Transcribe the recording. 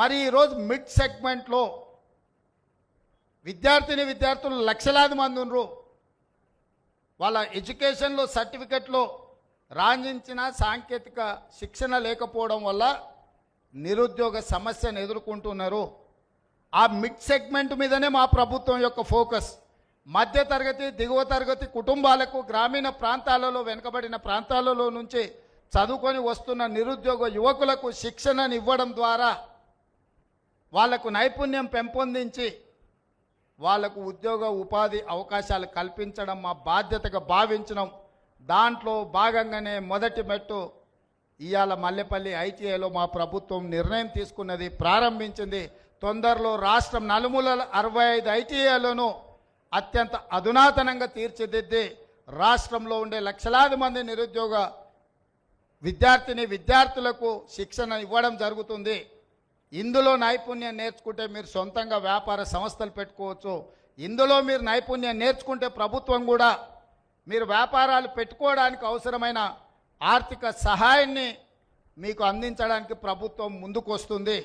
మరి ఈరోజు మిడ్ సెగ్మెంట్లో విద్యార్థిని విద్యార్థులు లక్షలాది మంది ఉన్నారు వాళ్ళ ఎడ్యుకేషన్లో సర్టిఫికెట్లో రాణించిన సాంకేతిక శిక్షణ లేకపోవడం వల్ల నిరుద్యోగ సమస్యను ఎదుర్కొంటున్నారు ఆ మిడ్ సెగ్మెంట్ మీదనే మా ప్రభుత్వం యొక్క ఫోకస్ మధ్య తరగతి దిగువ తరగతి కుటుంబాలకు గ్రామీణ ప్రాంతాలలో వెనుకబడిన ప్రాంతాలలో నుంచి చదువుకొని వస్తున్న నిరుద్యోగ యువకులకు శిక్షణను ఇవ్వడం ద్వారా వాళ్లకు నైపుణ్యం పెంపొందించి వాళ్లకు ఉద్యోగ ఉపాధి అవకాశాలు కల్పించడం మా బాధ్యతగా భావించడం దాంట్లో భాగంగానే మొదటి మెట్టు ఇవాళ మల్లెపల్లి ఐటీఐలో మా ప్రభుత్వం నిర్ణయం తీసుకున్నది ప్రారంభించింది తొందరలో రాష్ట్రం నలుమూల అరవై ఐదు ఐటీఐలను అత్యంత అధునాతనంగా తీర్చిదిద్ది రాష్ట్రంలో ఉండే లక్షలాది మంది నిరుద్యోగ విద్యార్థిని విద్యార్థులకు శిక్షణ ఇవ్వడం జరుగుతుంది ఇందులో నైపుణ్యం నేర్చుకుంటే మీరు సొంతంగా వ్యాపార సంస్థలు పెట్టుకోవచ్చు ఇందులో మీరు నైపుణ్యం నేర్చుకుంటే ప్రభుత్వం కూడా మీరు వ్యాపారాలు పెట్టుకోవడానికి అవసరమైన ఆర్థిక సహాయాన్ని మీకు అందించడానికి ప్రభుత్వం ముందుకు వస్తుంది